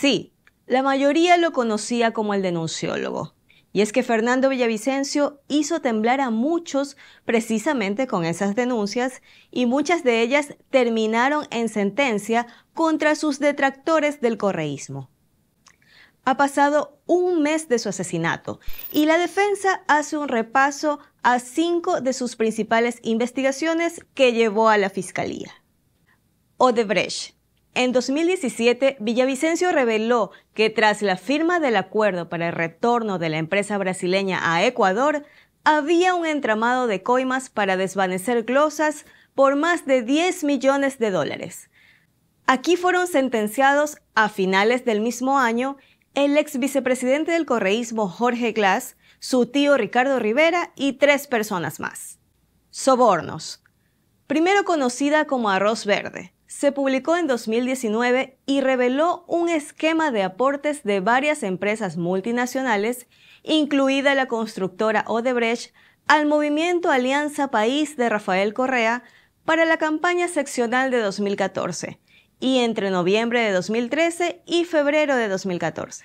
Sí, la mayoría lo conocía como el denunciólogo. Y es que Fernando Villavicencio hizo temblar a muchos precisamente con esas denuncias y muchas de ellas terminaron en sentencia contra sus detractores del correísmo. Ha pasado un mes de su asesinato y la defensa hace un repaso a cinco de sus principales investigaciones que llevó a la fiscalía. Odebrecht, en 2017, Villavicencio reveló que tras la firma del acuerdo para el retorno de la empresa brasileña a Ecuador, había un entramado de coimas para desvanecer glosas por más de 10 millones de dólares. Aquí fueron sentenciados a finales del mismo año el ex vicepresidente del correísmo Jorge Glass, su tío Ricardo Rivera y tres personas más. Sobornos. Primero conocida como arroz verde, se publicó en 2019 y reveló un esquema de aportes de varias empresas multinacionales, incluida la constructora Odebrecht, al movimiento Alianza País de Rafael Correa para la campaña seccional de 2014 y entre noviembre de 2013 y febrero de 2014.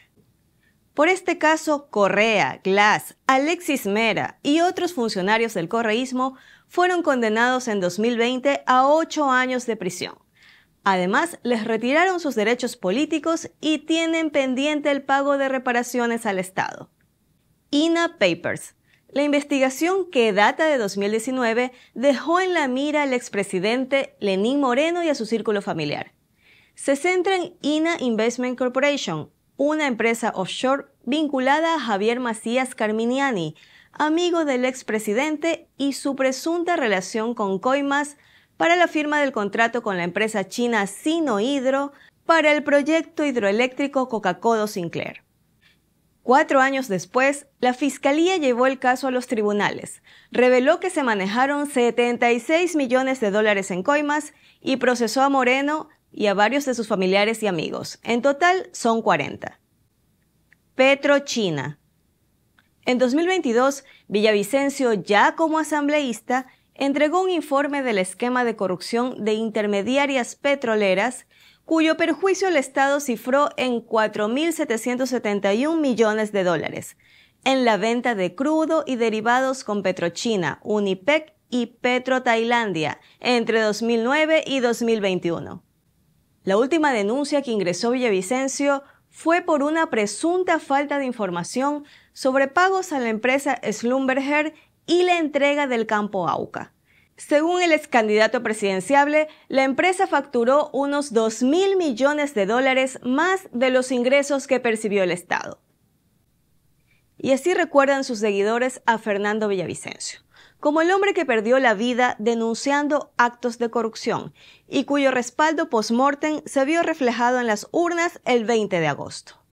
Por este caso, Correa, Glass, Alexis Mera y otros funcionarios del correísmo fueron condenados en 2020 a ocho años de prisión. Además, les retiraron sus derechos políticos y tienen pendiente el pago de reparaciones al Estado. INA Papers. La investigación que data de 2019 dejó en la mira al expresidente Lenín Moreno y a su círculo familiar. Se centra en INA Investment Corporation, una empresa offshore vinculada a Javier Macías Carminiani, amigo del expresidente y su presunta relación con Coimas, para la firma del contrato con la empresa china Sino-Hidro para el proyecto hidroeléctrico Coca-Codo Sinclair. Cuatro años después, la Fiscalía llevó el caso a los tribunales, reveló que se manejaron 76 millones de dólares en coimas y procesó a Moreno y a varios de sus familiares y amigos. En total son 40. Petro-China En 2022, Villavicencio, ya como asambleísta, entregó un informe del esquema de corrupción de intermediarias petroleras, cuyo perjuicio el Estado cifró en 4.771 millones de dólares en la venta de crudo y derivados con Petrochina, Unipec y PetroTailandia entre 2009 y 2021. La última denuncia que ingresó Villavicencio fue por una presunta falta de información sobre pagos a la empresa Schlumberger y la entrega del campo AUCA. Según el ex candidato presidenciable, la empresa facturó unos 2 mil millones de dólares más de los ingresos que percibió el Estado. Y así recuerdan sus seguidores a Fernando Villavicencio, como el hombre que perdió la vida denunciando actos de corrupción y cuyo respaldo post-mortem se vio reflejado en las urnas el 20 de agosto.